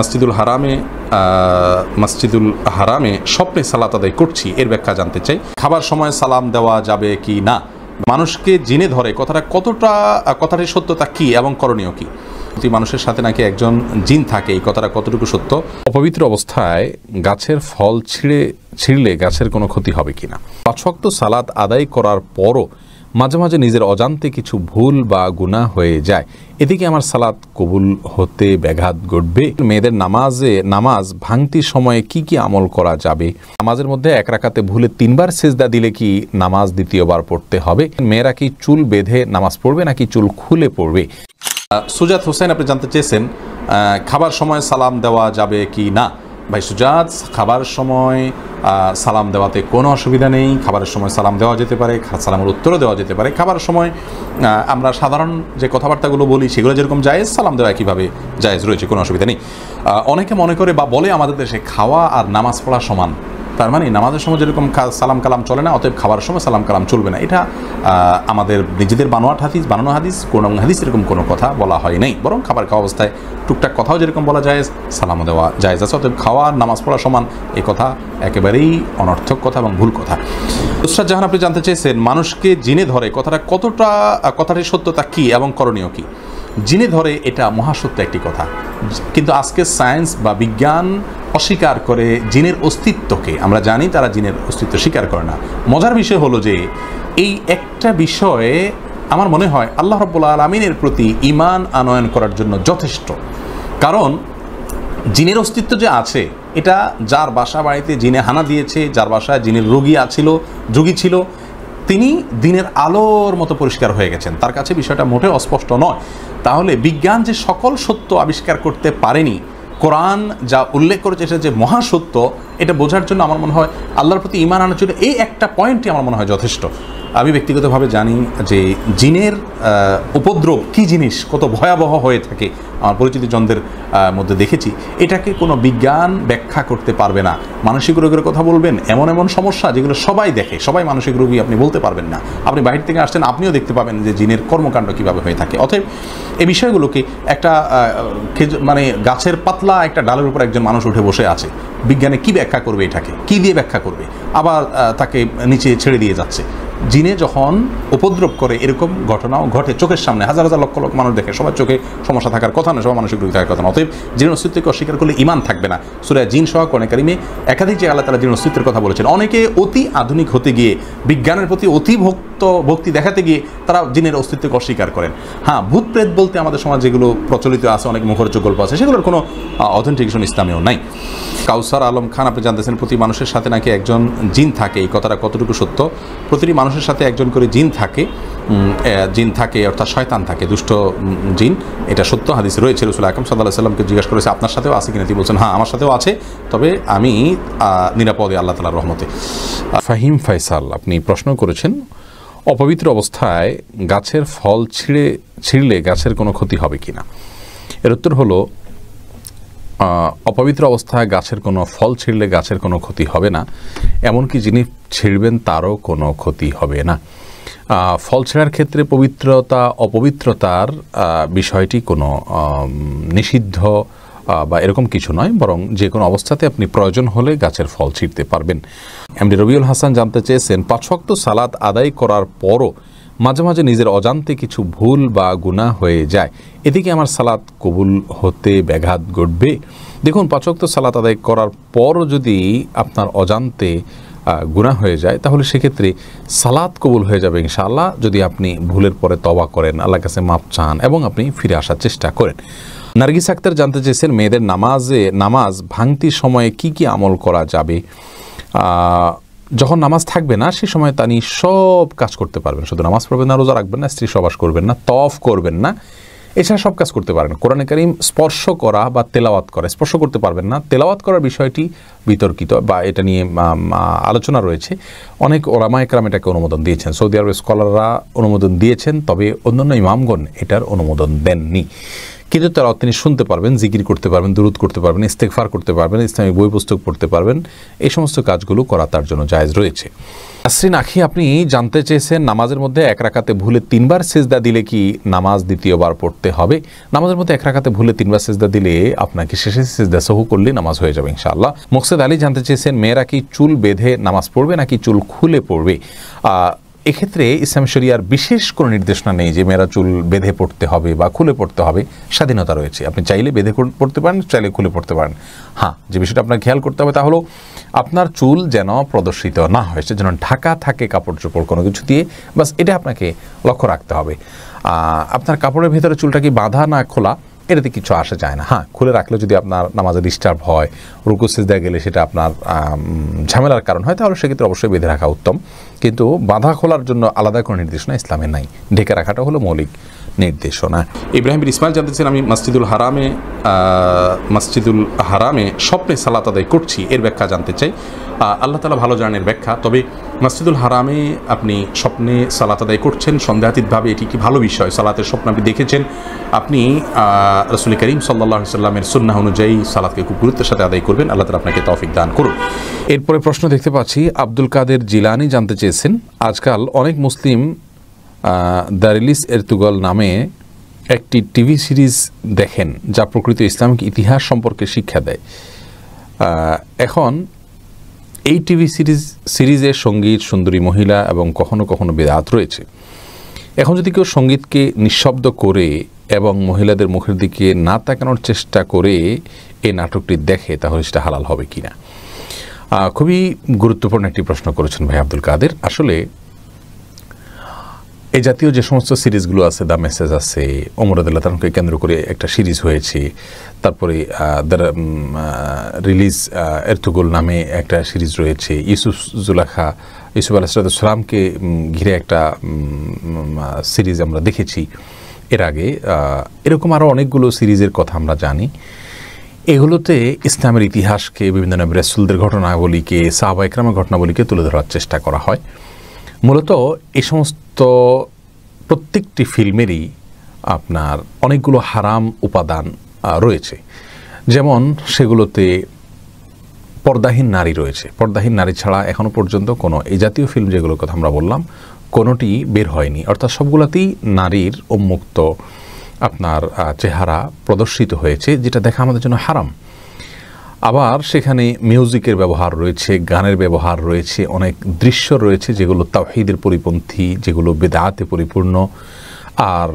মসজিদুল হারামে মসজিদুল হারামে স্বপ্নে সালাত আদায় করছি এর ব্যাখ্যা জানতে চাই খাবার সময় সালাম দেওয়া যাবে কি না মানুষকে জিনে ধরে কথাটা কতটা কথাটির সত্যতা কি এবং করণীয় কি প্রতি মানুষের সাথে নাকি একজন জিন থাকে এই কথাটা কতটুকু সত্য অপবিত্র অবস্থায় গাছের ফল ছিঁড়ে ছিঁড়লে গাছের কোনো ক্ষতি হবে কি না পাঁচ সালাত আদায় করার পরও মাঝে মাঝে নিজের অজান্তে কিছু ভুল বা গুণা হয়ে যায় এদিকে আমার সালাত কবুল হতে ব্যাঘাত ঘটবে মেয়েদের নামাজে নামাজ ভাঙতি সময়ে কি কি আমল করা যাবে নামাজের মধ্যে এক রাখাতে ভুলে তিনবার সেজদা দিলে কি নামাজ দ্বিতীয়বার পড়তে হবে মেয়েরা কি চুল বেঁধে নামাজ পড়বে নাকি চুল খুলে পড়বে সুজাত হোসেন আপনি জানতে চেয়েছেন খাবার সময় সালাম দেওয়া যাবে কি না ভাই সুজাত খাবার সময় সালাম দেওয়াতে কোনো অসুবিধা নেই খাবারের সময় সালাম দেওয়া যেতে পারে সালামের উত্তরও দেওয়া যেতে পারে খাবার সময় আমরা সাধারণ যে কথাবার্তাগুলো বলি সেগুলো যেরকম জায়েজ সালাম দেওয়া কীভাবে জায়েজ রয়েছে কোনো অসুবিধা নেই অনেকে মনে করে বা বলে আমাদের দেশে খাওয়া আর নামাজ পড়া সমান তার মানে নামাজের সময় যেরকম সালাম কালাম চলে না অতএব খাবার সময় সালাম কালাম চলবে না এটা আমাদের নিজেদের বানোয়াট হাদিস বানানো হাদিস কোন হাদিস এরকম কোনো কথা বলা হয় নাই বরং খাবার খাওয়া অবস্থায় টুকটাক কথাও যেরকম বলা যায় সালামও দেওয়া যায় আছে অতএব খাওয়া নামাজ পড়া সমান এ কথা একেবারেই অনর্থক কথা এবং ভুল কথা নুসরাত জাহান আপনি জানতে চেয়েছেন মানুষকে জিনে ধরে কথাটা কতটা সত্য সত্যতা কী এবং করণীয় কী জিনে ধরে এটা মহাসত্য একটি কথা কিন্তু আজকে সায়েন্স বা বিজ্ঞান অস্বীকার করে জিনের অস্তিত্বকে আমরা জানি তারা জিনের অস্তিত্ব স্বীকার করে না মজার বিষয় হলো যে এই একটা বিষয়ে আমার মনে হয় আল্লাহ রব্বুল্লা আলমিনের প্রতি ইমান আনয়ন করার জন্য যথেষ্ট কারণ জিনের অস্তিত্ব যে আছে এটা যার বাসা বাড়িতে জিনে হানা দিয়েছে যার বাসায় জিনের রোগী আছিল রোগী ছিল তিনি দিনের আলোর মতো পরিষ্কার হয়ে গেছেন তার কাছে বিষয়টা মোটে অস্পষ্ট নয় তাহলে বিজ্ঞান যে সকল সত্য আবিষ্কার করতে পারেনি কোরআন যা উল্লেখ করেছে সেটা যে মহাসত্য এটা বোঝার জন্য আমার মনে হয় আল্লাহর প্রতি ইমান আনার জন্য এই একটা পয়েন্টই আমার মনে হয় যথেষ্ট আমি ব্যক্তিগতভাবে জানি যে জিনের উপদ্রব কী জিনিস কত ভয়াবহ হয়ে থাকে আমার পরিচিত জনদের মধ্যে দেখেছি এটাকে কোনো বিজ্ঞান ব্যাখ্যা করতে পারবে না মানসিক রোগের কথা বলবেন এমন এমন সমস্যা যেগুলো সবাই দেখে সবাই মানসিক রোগী আপনি বলতে পারবেন না আপনি বাহির থেকে আসছেন আপনিও দেখতে পাবেন যে জিনের কর্মকাণ্ড কীভাবে হয়ে থাকে অতএব এই বিষয়গুলোকে একটা মানে গাছের পাতলা একটা ডালের উপর একজন মানুষ উঠে বসে আছে বিজ্ঞানে কি ব্যাখ্যা করবে এটাকে কি দিয়ে ব্যাখ্যা করবে আবার তাকে নিচে ছেড়ে দিয়ে যাচ্ছে জিনে যখন উপদ্রব করে এরকম ঘটনাও ঘটে চোখের সামনে হাজার হাজার লক্ষ লক্ষ মানুষ দেখে সবার চোখে সমস্যা থাকার কথা নয় সবার মানসিক রোগী থাকার কথা না অতএব জিনের অস্তিত্বকে অস্বীকার করলে ইমান থাকবে না সুরে জিন সহ কর্ণকারিমে একাধিক যে আল্লাহ তালা জিনের অস্তিত্বের কথা বলেছেন অনেকে অতি আধুনিক হতে গিয়ে বিজ্ঞানের প্রতি অতি আনুগত্য ভক্তি দেখাতে গিয়ে তারা জিনের অস্তিত্বকে অস্বীকার করেন হ্যাঁ ভূত প্রেত বলতে আমাদের সমাজ যেগুলো প্রচলিত আছে অনেক মুখরোচক গল্প আছে সেগুলোর কোনো অথেন্টিকেশন ইসলামেও নাই কাউসার আলম খান আপনি জানতেছেন প্রতি মানুষের সাথে নাকি একজন জিন থাকে এই কথাটা কতটুকু সত্য প্রতিটি মানুষের সাথে একজন করে জিন থাকে জিন থাকে অর্থাৎ শয়তান থাকে দুষ্ট জিন এটা সত্য হাদিস রয়েছে রসুল আকম সাল্লাহ সাল্লামকে জিজ্ঞাসা করেছে আপনার সাথেও আছে কিনা তিনি বলছেন হ্যাঁ আমার সাথেও আছে তবে আমি নিরাপদে আল্লাহ তালার রহমতে ফাহিম ফাইসাল আপনি প্রশ্ন করেছেন অপবিত্র অবস্থায় গাছের ফল ছিঁড়ে ছিঁড়লে গাছের কোনো ক্ষতি হবে কি না এর উত্তর হলো অপবিত্র অবস্থায় গাছের কোনো ফল ছিঁড়লে গাছের কোনো ক্ষতি হবে না এমনকি যিনি ছিঁড়বেন তারও কোনো ক্ষতি হবে না ফল ছেঁড়ার ক্ষেত্রে পবিত্রতা অপবিত্রতার বিষয়টি কোনো নিষিদ্ধ বা এরকম কিছু নয় বরং যে কোনো অবস্থাতে আপনি প্রয়োজন হলে গাছের ফল ছিঁড়তে পারবেন এমডি রবিউল হাসান জানতে চেয়েছেন পাঁচ সালাদ আদায় করার পরও মাঝে মাঝে নিজের অজান্তে কিছু ভুল বা গুণা হয়ে যায় এদিকে আমার সালাদ কবুল হতে ব্যাঘাত ঘটবে দেখুন পাঁচক্ত সালাত আদায় করার পরও যদি আপনার অজান্তে গুণা হয়ে যায় তাহলে সেক্ষেত্রে সালাদ কবুল হয়ে যাবে ইনশাআল্লাহ যদি আপনি ভুলের পরে তবা করেন আল্লাহ কাছে মাপ চান এবং আপনি ফিরে আসার চেষ্টা করেন নার্গিস আক্তার জানতে চেয়েছেন মেয়েদের নামাজে নামাজ ভাঙতির সময়ে কি কি আমল করা যাবে যখন নামাজ থাকবে না সে সময় তিনি সব কাজ করতে পারবেন শুধু নামাজ পড়বেন না রোজা রাখবেন না স্ত্রী সবাস করবেন না তফ করবেন না এছাড়া সব কাজ করতে পারেন কোরআনে করিম স্পর্শ করা বা তেলাওয়াত করা স্পর্শ করতে পারবেন না তেলাওয়াত করার বিষয়টি বিতর্কিত বা এটা নিয়ে আলোচনা রয়েছে অনেক ওরামা একরাম এটাকে অনুমোদন দিয়েছেন সৌদি আরবের স্কলাররা অনুমোদন দিয়েছেন তবে অন্যান্য ইমামগণ এটার অনুমোদন দেননি কিন্তু তারাও তিনি শুনতে পারবেন জিকির করতে পারবেন দূরত করতে পারবেন ইস্তেকফার করতে পারবেন ইসলামিক বই পুস্তক পড়তে পারবেন এই সমস্ত কাজগুলো করা তার জন্য জায়েজ রয়েছে আশ্রী নাখি আপনি জানতে চেয়েছেন নামাজের মধ্যে এক রাখাতে ভুলে তিনবার সেজদা দিলে কি নামাজ দ্বিতীয়বার পড়তে হবে নামাজের মধ্যে এক রাখাতে ভুলে তিনবার সেজদা দিলে আপনাকে শেষে সেজদা সহ করলে নামাজ হয়ে যাবে ইনশাআল্লাহ মোকসেদ আলী জানতে চেয়েছেন মেয়েরা কি চুল বেঁধে নামাজ পড়বে নাকি চুল খুলে পড়বে এক্ষেত্রে ইসলাম শরিয়ার বিশেষ কোনো নির্দেশনা নেই যে মেয়েরা চুল বেঁধে পড়তে হবে বা খুলে পড়তে হবে স্বাধীনতা রয়েছে আপনি চাইলে বেঁধে পড়তে পারেন চাইলে খুলে পড়তে পারেন হ্যাঁ যে বিষয়টা আপনার খেয়াল করতে হবে তা হলো আপনার চুল যেন প্রদর্শিত না হয় যেন ঢাকা থাকে কাপড় চোপড় কোনো কিছু দিয়ে বাস এটা আপনাকে লক্ষ্য রাখতে হবে আপনার কাপড়ের ভেতরে চুলটা কি বাঁধা না খোলা এটাতে কিছু আসা যায় না হ্যাঁ খুলে রাখলে যদি আপনার নামাজে ডিস্টার্ব হয় রুকু সিজদা গেলে সেটা আপনার ঝামেলার কারণ হয় তাহলে সেক্ষেত্রে অবশ্যই বেঁধে রাখা উত্তম কিন্তু বাধা খোলার জন্য আলাদা কোনো নির্দেশনা ইসলামে নাই ঢেকে রাখাটা হলো মৌলিক নির্দেশনা ইব্রাহিম ইসমাইল জানতেছেন আমি মসজিদুল হারামে মসজিদুল হারামে স্বপ্নে সালাত আদায় করছি এর ব্যাখ্যা জানতে চাই আল্লাহ তালা ভালো জানের ব্যাখ্যা তবে মসজিদুল হারামে আপনি স্বপ্নে সালাত আদায় করছেন সন্দেহাতীতভাবে এটি কি ভালো বিষয় সালাতের স্বপ্ন আপনি দেখেছেন আপনি রসুল করিম সাল্লাহ সাল্লামের সুন্না অনুযায়ী সালাতকে খুব গুরুত্বের সাথে আদায় করবেন আল্লাহ তালা আপনাকে তফিক দান করুন এরপরে প্রশ্ন দেখতে পাচ্ছি আব্দুল কাদের জিলানি জানতে চেয়েছেন আজকাল অনেক মুসলিম দ্য রিলিজ এরতুগল নামে একটি টিভি সিরিজ দেখেন যা প্রকৃত ইসলামিক ইতিহাস সম্পর্কে শিক্ষা দেয় এখন এই টিভি সিরিজ সিরিজের সঙ্গীত সুন্দরী মহিলা এবং কখনো কখনো বেদাত রয়েছে এখন যদি কেউ সঙ্গীতকে নিঃশব্দ করে এবং মহিলাদের মুখের দিকে না তাকানোর চেষ্টা করে এই নাটকটি দেখে তাহলে সেটা হালাল হবে কিনা খুবই গুরুত্বপূর্ণ একটি প্রশ্ন করেছেন ভাই আব্দুল কাদের আসলে এই জাতীয় যে সমস্ত সিরিজগুলো আছে দ্য মেসেজ আছে আদুল্লাহ তারকে কেন্দ্র করে একটা সিরিজ হয়েছে তারপরে রিলিজ এর্তুগোল নামে একটা সিরিজ রয়েছে ইউসুফ জুলাখা ইউসুফ আলাহামকে ঘিরে একটা সিরিজ আমরা দেখেছি এর আগে এরকম আরও অনেকগুলো সিরিজের কথা আমরা জানি এগুলোতে ইসলামের ইতিহাসকে বিভিন্ন ধরনের রেসুলদের ঘটনাবলীকে সাহবা ইকরামের ঘটনাবলীকে তুলে ধরার চেষ্টা করা হয় মূলত এই সমস্ত তো প্রত্যেকটি ফিল্মেরই আপনার অনেকগুলো হারাম উপাদান রয়েছে যেমন সেগুলোতে পর্দাহীন নারী রয়েছে পর্দাহীন নারী ছাড়া এখনও পর্যন্ত কোনো এই জাতীয় ফিল্ম যেগুলোর কথা আমরা বললাম কোনোটি বের হয়নি অর্থাৎ সবগুলোতেই নারীর উন্মুক্ত আপনার চেহারা প্রদর্শিত হয়েছে যেটা দেখা আমাদের জন্য হারাম আবার সেখানে মিউজিকের ব্যবহার রয়েছে গানের ব্যবহার রয়েছে অনেক দৃশ্য রয়েছে যেগুলো তাহিদের পরিপন্থী যেগুলো বেদাতে পরিপূর্ণ আর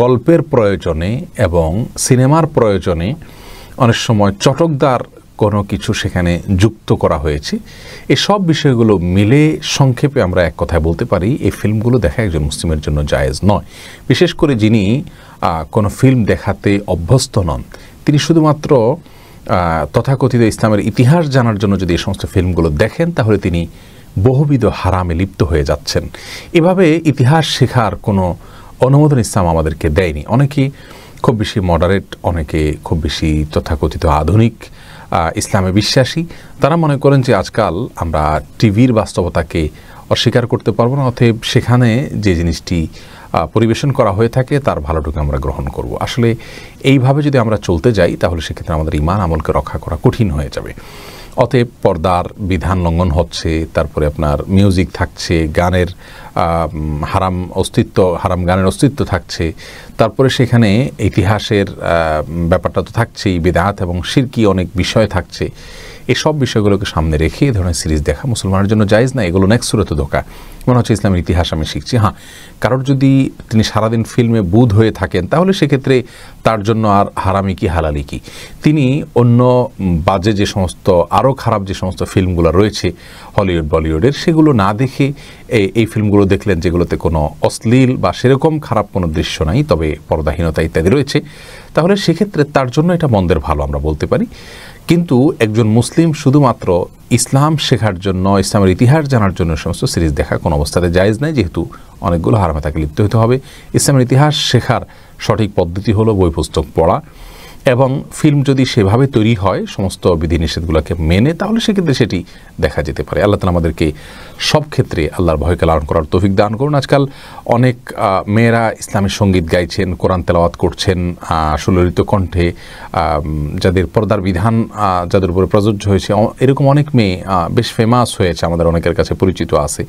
গল্পের প্রয়োজনে এবং সিনেমার প্রয়োজনে অনেক সময় চটকদার কোনো কিছু সেখানে যুক্ত করা হয়েছে এসব বিষয়গুলো মিলে সংক্ষেপে আমরা এক কথায় বলতে পারি এই ফিল্মগুলো দেখা একজন মুসলিমের জন্য জায়েজ নয় বিশেষ করে যিনি কোনো ফিল্ম দেখাতে অভ্যস্ত নন তিনি শুধুমাত্র তথাকথিত ইসলামের ইতিহাস জানার জন্য যদি এই সমস্ত ফিল্মগুলো দেখেন তাহলে তিনি বহুবিধ হারামে লিপ্ত হয়ে যাচ্ছেন এভাবে ইতিহাস শেখার কোনো অনুমোদন ইসলাম আমাদেরকে দেয়নি অনেকে খুব বেশি মডারেট অনেকে খুব বেশি তথাকথিত আধুনিক ইসলামে বিশ্বাসী তারা মনে করেন যে আজকাল আমরা টিভির বাস্তবতাকে অস্বীকার করতে পারবো না অতএব সেখানে যে জিনিসটি পরিবেশন করা হয়ে থাকে তার ভালোটুকু আমরা গ্রহণ করব আসলে এইভাবে যদি আমরা চলতে যাই তাহলে সেক্ষেত্রে আমাদের ইমান আমলকে রক্ষা করা কঠিন হয়ে যাবে অতএব পর্দার বিধান লঙ্ঘন হচ্ছে তারপরে আপনার মিউজিক থাকছে গানের হারাম অস্তিত্ব হারাম গানের অস্তিত্ব থাকছে তারপরে সেখানে ইতিহাসের ব্যাপারটা তো থাকছেই বেদাত এবং সিরকি অনেক বিষয় থাকছে এই সব বিষয়গুলোকে সামনে রেখে এই ধরনের সিরিজ দেখা মুসলমানের জন্য জায়জ না এগুলো নেক্সট সুরত ধোকা মনে হচ্ছে ইসলামের ইতিহাস আমি শিখছি হ্যাঁ কারোর যদি তিনি সারাদিন ফিল্মে বুধ হয়ে থাকেন তাহলে সেক্ষেত্রে তার জন্য আর হারামি কি হালালি কি তিনি অন্য বাজে যে সমস্ত আরও খারাপ যে সমস্ত ফিল্মগুলো রয়েছে হলিউড বলিউডের সেগুলো না দেখে এই ফিল্মগুলো দেখলেন যেগুলোতে কোনো অশ্লীল বা সেরকম খারাপ কোনো দৃশ্য নাই তবে পর্দাহীনতা ইত্যাদি রয়েছে তাহলে সেক্ষেত্রে তার জন্য এটা মন্দের ভালো আমরা বলতে পারি কিন্তু একজন মুসলিম শুধুমাত্র ইসলাম শেখার জন্য ইসলামের ইতিহাস জানার জন্য সমস্ত সিরিজ দেখা কোনো অবস্থাতে জায়জ নাই যেহেতু অনেকগুলো হারামে তাকে লিপ্ত হতে হবে ইসলামের ইতিহাস শেখার সঠিক পদ্ধতি হলো বই পুস্তক পড়া এবং ফিল্ম যদি সেভাবে তৈরি হয় সমস্ত বিধিনিষেধগুলোকে মেনে তাহলে সেক্ষেত্রে সেটি দেখা যেতে পারে আল্লাহ তালা আমাদেরকে সব ক্ষেত্রে আল্লাহর ভয়কে লালন করার তৌফিক দান করুন আজকাল অনেক মেয়েরা ইসলামের সঙ্গীত গাইছেন কোরআন তেলাওয়াত করছেন সুললিত কণ্ঠে যাদের পর্দার বিধান যাদের উপরে প্রযোজ্য হয়েছে এরকম অনেক মেয়ে বেশ ফেমাস হয়েছে আমাদের অনেকের কাছে পরিচিত আছে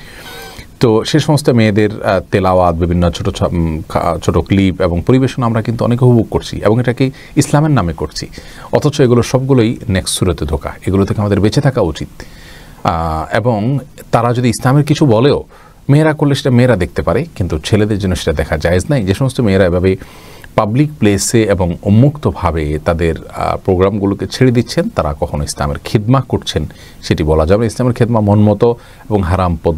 তো সে সমস্ত মেয়েদের তেলাওয়াত বিভিন্ন ছোট ছোট ক্লিপ এবং পরিবেশন আমরা কিন্তু অনেক উপভোগ করছি এবং এটাকে ইসলামের নামে করছি অথচ এগুলো সবগুলোই নেক্সট সুরতে ধোকা এগুলো থেকে আমাদের বেঁচে থাকা উচিত এবং তারা যদি ইসলামের কিছু বলেও মেয়েরা করলে সেটা মেয়েরা দেখতে পারে কিন্তু ছেলেদের জন্য সেটা দেখা যায়জ নাই যে সমস্ত মেয়েরা এভাবে পাবলিক প্লেসে এবং উন্মুক্তভাবে তাদের প্রোগ্রামগুলোকে ছেড়ে দিচ্ছেন তারা কখনো ইসলামের খিদমা করছেন সেটি বলা যাবে ইসলামের খিদমা মনমতো এবং হারাম